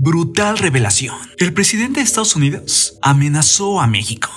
Brutal revelación. El presidente de Estados Unidos amenazó a México.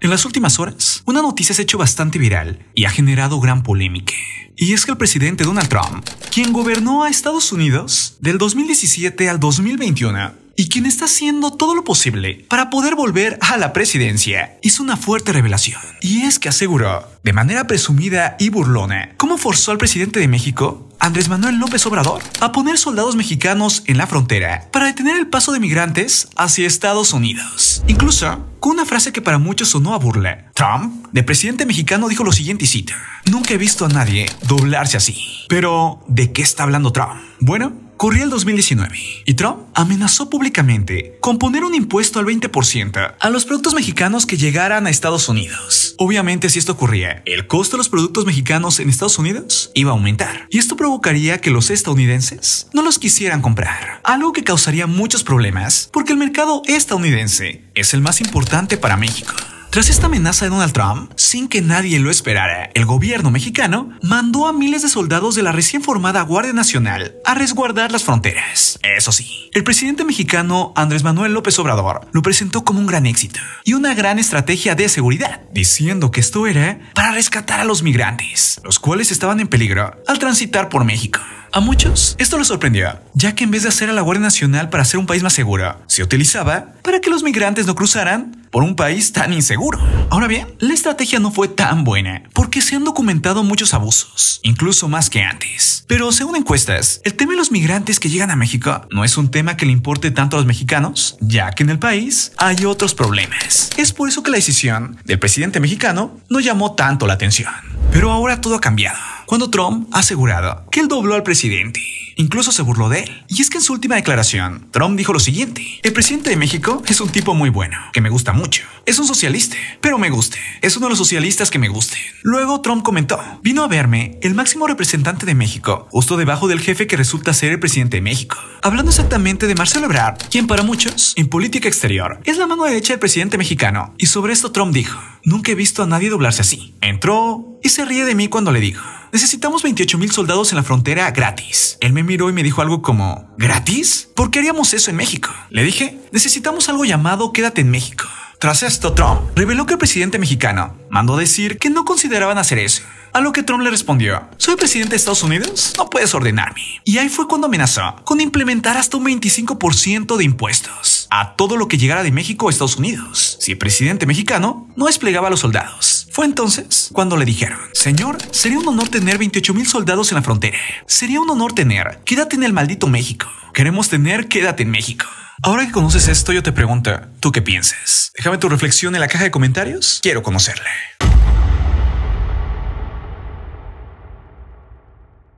En las últimas horas, una noticia se ha hecho bastante viral y ha generado gran polémica. Y es que el presidente Donald Trump, quien gobernó a Estados Unidos del 2017 al 2021, y quien está haciendo todo lo posible para poder volver a la presidencia, hizo una fuerte revelación. Y es que aseguró, de manera presumida y burlona, cómo forzó al presidente de México Andrés Manuel López Obrador a poner soldados mexicanos en la frontera para detener el paso de migrantes hacia Estados Unidos. Incluso, con una frase que para muchos sonó a burla, Trump, de presidente mexicano, dijo lo siguiente cita, Nunca he visto a nadie doblarse así. Pero, ¿de qué está hablando Trump? Bueno, Corría el 2019 y Trump amenazó públicamente con poner un impuesto al 20% a los productos mexicanos que llegaran a Estados Unidos. Obviamente si esto ocurría, el costo de los productos mexicanos en Estados Unidos iba a aumentar y esto provocaría que los estadounidenses no los quisieran comprar, algo que causaría muchos problemas porque el mercado estadounidense es el más importante para México. Tras esta amenaza de Donald Trump, sin que nadie lo esperara, el gobierno mexicano mandó a miles de soldados de la recién formada Guardia Nacional a resguardar las fronteras. Eso sí, el presidente mexicano Andrés Manuel López Obrador lo presentó como un gran éxito y una gran estrategia de seguridad, diciendo que esto era para rescatar a los migrantes, los cuales estaban en peligro al transitar por México. A muchos esto les sorprendió, ya que en vez de hacer a la Guardia Nacional para ser un país más seguro, se utilizaba para que los migrantes no cruzaran por un país tan inseguro. Ahora bien, la estrategia no fue tan buena porque se han documentado muchos abusos, incluso más que antes. Pero según encuestas, el tema de los migrantes que llegan a México no es un tema que le importe tanto a los mexicanos, ya que en el país hay otros problemas. Es por eso que la decisión del presidente mexicano no llamó tanto la atención. Pero ahora todo ha cambiado, cuando Trump ha asegurado que él dobló al presidente. Incluso se burló de él. Y es que en su última declaración, Trump dijo lo siguiente. El presidente de México es un tipo muy bueno, que me gusta mucho. Es un socialista, pero me guste. Es uno de los socialistas que me guste". Luego Trump comentó, vino a verme el máximo representante de México, justo debajo del jefe que resulta ser el presidente de México. Hablando exactamente de Marcelo Ebrard, quien para muchos, en política exterior, es la mano derecha del presidente mexicano. Y sobre esto Trump dijo, nunca he visto a nadie doblarse así. Entró y se ríe de mí cuando le digo necesitamos 28 mil soldados en la frontera gratis. Él me miró y me dijo algo como, ¿gratis? ¿Por qué haríamos eso en México? Le dije, necesitamos algo llamado Quédate en México. Tras esto, Trump reveló que el presidente mexicano mandó decir que no consideraban hacer eso. A lo que Trump le respondió, ¿soy presidente de Estados Unidos? No puedes ordenarme. Y ahí fue cuando amenazó con implementar hasta un 25% de impuestos a todo lo que llegara de México a Estados Unidos, si el presidente mexicano no desplegaba a los soldados. Fue entonces cuando le dijeron, Señor, sería un honor tener 28 mil soldados en la frontera. Sería un honor tener, quédate en el maldito México. Queremos tener, quédate en México. Ahora que conoces esto, yo te pregunto, ¿tú qué piensas? Déjame tu reflexión en la caja de comentarios. Quiero conocerle.